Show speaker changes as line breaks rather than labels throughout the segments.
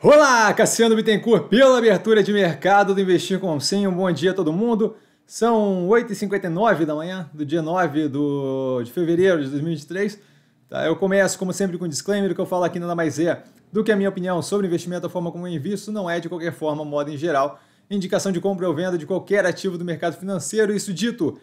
Olá, Cassiano Bittencourt, pela abertura de mercado do Investir com Sim. Um bom dia a todo mundo. São 8h59 da manhã do dia 9 do, de fevereiro de 2023. Tá, eu começo, como sempre, com um disclaimer: o que eu falo aqui nada mais é do que a minha opinião sobre investimento, a forma como eu invisto, não é de qualquer forma, moda em geral, indicação de compra ou venda de qualquer ativo do mercado financeiro. Isso dito,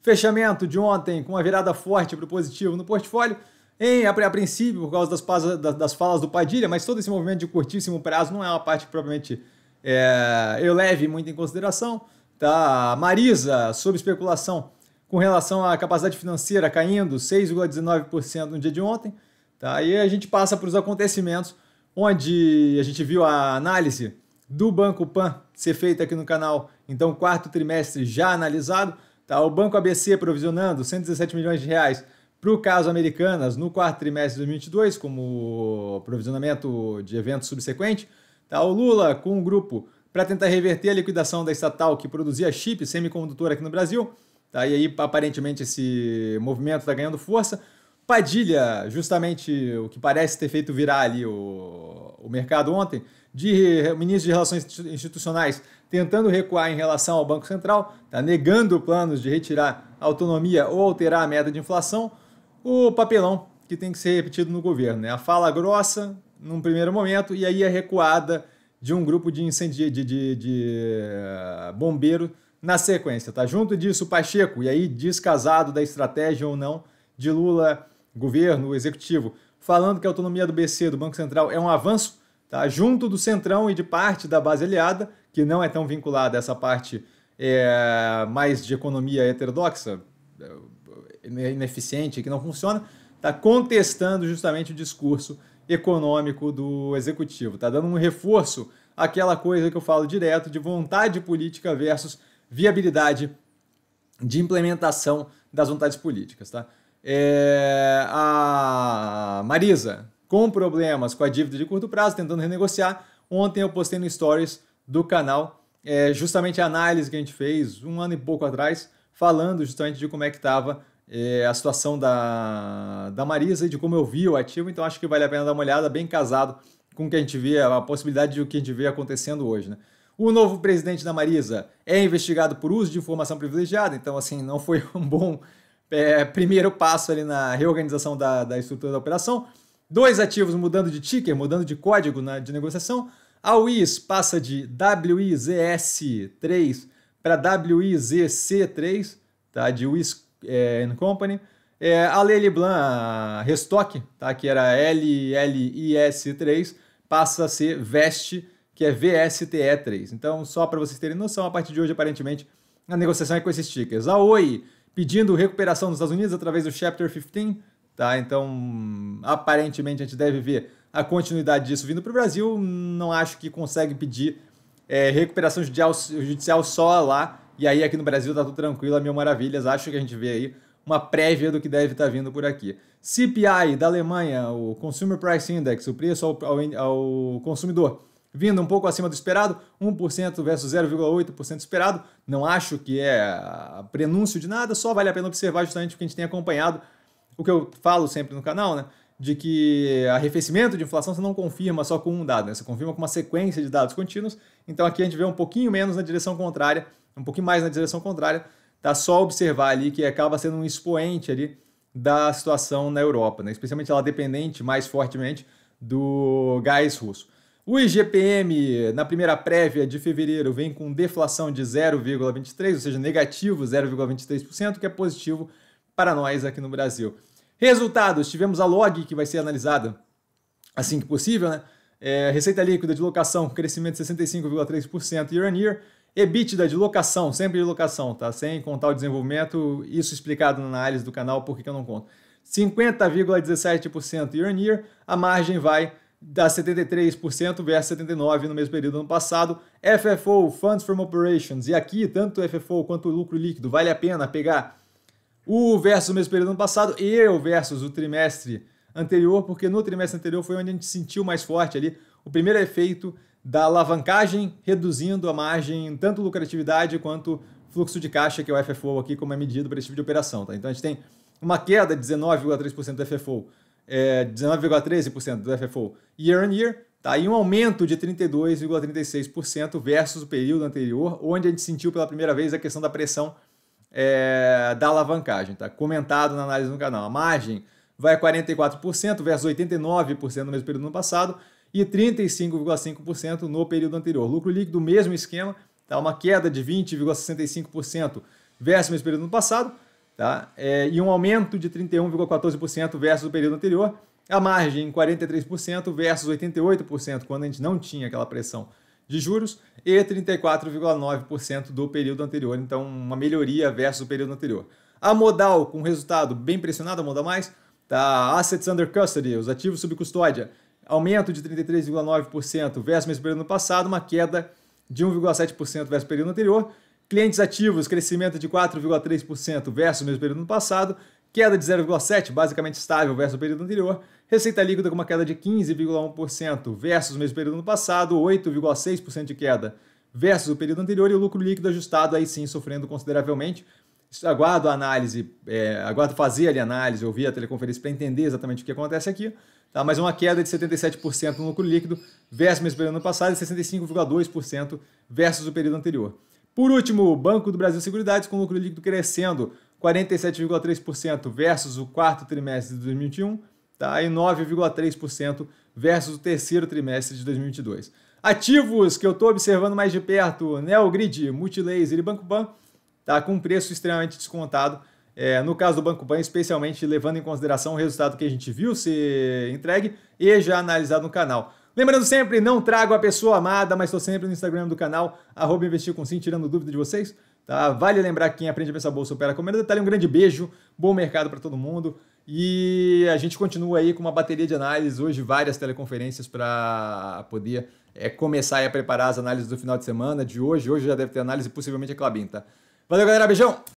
fechamento de ontem com uma virada forte para o positivo no portfólio em, a, a princípio, por causa das, das, das, falas do Padilha, mas todo esse movimento de curtíssimo prazo não é uma parte que provavelmente é, eu leve muito em consideração. Tá? Marisa, sob especulação com relação à capacidade financeira caindo 6,19% no dia de ontem. Tá? E a gente passa para os acontecimentos, onde a gente viu a análise do Banco Pan ser feita aqui no canal, então quarto trimestre já analisado. Tá? O Banco ABC provisionando 117 milhões de reais para o caso Americanas, no quarto trimestre de 2022, como provisionamento de evento subsequente, tá o Lula com um grupo para tentar reverter a liquidação da estatal que produzia chip semicondutor aqui no Brasil. Tá? E aí, aparentemente, esse movimento está ganhando força. Padilha, justamente o que parece ter feito virar ali o, o mercado ontem, de ministro de Relações Institucionais tentando recuar em relação ao Banco Central, tá negando planos de retirar autonomia ou alterar a meta de inflação o papelão que tem que ser repetido no governo. Né? A fala grossa, num primeiro momento, e aí a recuada de um grupo de incendio de, de, de eh, bombeiro na sequência. Tá? Junto disso, Pacheco, e aí descasado da estratégia ou não de Lula, governo, executivo, falando que a autonomia do BC, do Banco Central, é um avanço, tá? junto do Centrão e de parte da base aliada, que não é tão vinculada a essa parte é, mais de economia heterodoxa, ineficiente, que não funciona, está contestando justamente o discurso econômico do executivo. Está dando um reforço àquela coisa que eu falo direto de vontade política versus viabilidade de implementação das vontades políticas. Tá? É, a Marisa, com problemas com a dívida de curto prazo, tentando renegociar. Ontem eu postei no Stories do canal é, justamente a análise que a gente fez um ano e pouco atrás, falando justamente de como é que estava é, a situação da, da Marisa e de como eu vi o ativo, então acho que vale a pena dar uma olhada, bem casado com o que a gente vê, a possibilidade de o que a gente vê acontecendo hoje. Né? O novo presidente da Marisa é investigado por uso de informação privilegiada, então assim, não foi um bom é, primeiro passo ali na reorganização da, da estrutura da operação. Dois ativos mudando de ticker, mudando de código na, de negociação. A WIS passa de WIZS3 para WIZC3, tá? de WIS é, Company. É, a Lely Blanc, restoque, Restock, tá? que era LLIS3, passa a ser VEST, que é VSTE3. Então, só para vocês terem noção, a partir de hoje, aparentemente, a negociação é com esses tickers. A Oi pedindo recuperação dos Estados Unidos através do Chapter 15, tá? Então, aparentemente, a gente deve ver a continuidade disso vindo para o Brasil. Não acho que consegue pedir é, recuperação judicial, judicial só lá e aí aqui no Brasil tá tudo tranquilo, a mil maravilhas. Acho que a gente vê aí uma prévia do que deve estar tá vindo por aqui. CPI da Alemanha, o Consumer Price Index, o preço ao, ao, ao consumidor, vindo um pouco acima do esperado, 1% versus 0,8% esperado. Não acho que é prenúncio de nada, só vale a pena observar justamente o que a gente tem acompanhado, o que eu falo sempre no canal, né? de que arrefecimento de inflação você não confirma só com um dado, né? você confirma com uma sequência de dados contínuos. Então aqui a gente vê um pouquinho menos na direção contrária, um pouquinho mais na direção contrária. Tá só observar ali que acaba sendo um expoente ali da situação na Europa, né? especialmente ela dependente mais fortemente do gás russo. O IGPM na primeira prévia de fevereiro vem com deflação de 0,23, ou seja, negativo 0,23%, que é positivo para nós aqui no Brasil. Resultados: tivemos a log que vai ser analisada assim que possível, né? É, receita líquida de locação, crescimento de 65,3% year on year. EBITDA de locação, sempre de locação, tá? Sem contar o desenvolvimento, isso explicado na análise do canal, por que eu não conto. 50,17% year on year, a margem vai da 73% versus 79% no mesmo período do ano passado. FFO, Funds from Operations, e aqui tanto o FFO quanto o lucro líquido, vale a pena pegar o versus o mesmo período do ano passado e o versus o trimestre anterior, porque no trimestre anterior foi onde a gente sentiu mais forte ali o primeiro efeito da alavancagem reduzindo a margem, tanto lucratividade quanto fluxo de caixa, que é o FFO aqui, como é medido para esse tipo de operação. Tá? Então a gente tem uma queda de 19,3% do FFO, é, 19,13% do FFO year on year, tá? e um aumento de 32,36% versus o período anterior, onde a gente sentiu pela primeira vez a questão da pressão é, da alavancagem, tá? Comentado na análise no canal. A margem vai 44% versus 89% no mesmo período do ano passado e 35,5% no período anterior. Lucro líquido, mesmo esquema, tá? Uma queda de 20,65% versus o mesmo período do ano passado, tá? É, e um aumento de 31,14% versus o período anterior. A margem 43% versus 88% quando a gente não tinha aquela pressão de juros e 34,9% do período anterior, então uma melhoria versus o período anterior. A modal, com resultado bem pressionado, a modal mais, tá assets under custody, os ativos sob custódia, aumento de 33,9% versus mesmo período passado, uma queda de 1,7% versus período anterior. Clientes ativos, crescimento de 4,3% versus o mesmo período passado queda de 0,7%, basicamente estável versus o período anterior. Receita líquida com uma queda de 15,1% versus o mesmo período no passado, 8,6% de queda versus o período anterior e o lucro líquido ajustado aí sim sofrendo consideravelmente. Aguardo a análise, é, aguardo fazer ali a análise, ouvir a teleconferência para entender exatamente o que acontece aqui, tá? mas uma queda de 77% no lucro líquido versus o mesmo período no passado e 65,2% versus o período anterior. Por último, o Banco do Brasil Seguridades com lucro líquido crescendo 47,3% versus o quarto trimestre de 2021 tá? e 9,3% versus o terceiro trimestre de 2022. Ativos que eu estou observando mais de perto, Neogrid, Multilaser e Banco Ban, tá? com preço extremamente descontado. É, no caso do Banco Ban, especialmente levando em consideração o resultado que a gente viu ser entregue e já analisado no canal. Lembrando sempre, não trago a pessoa amada, mas estou sempre no Instagram do canal, arroba investir com sim, tirando dúvida de vocês. Tá? Vale lembrar que quem aprende a pensar bolsa opera com menos detalhe. Um grande beijo, bom mercado para todo mundo. E a gente continua aí com uma bateria de análises hoje, várias teleconferências para poder é, começar a preparar as análises do final de semana, de hoje. Hoje já deve ter análise, possivelmente a Clabinta. tá? Valeu, galera. Beijão!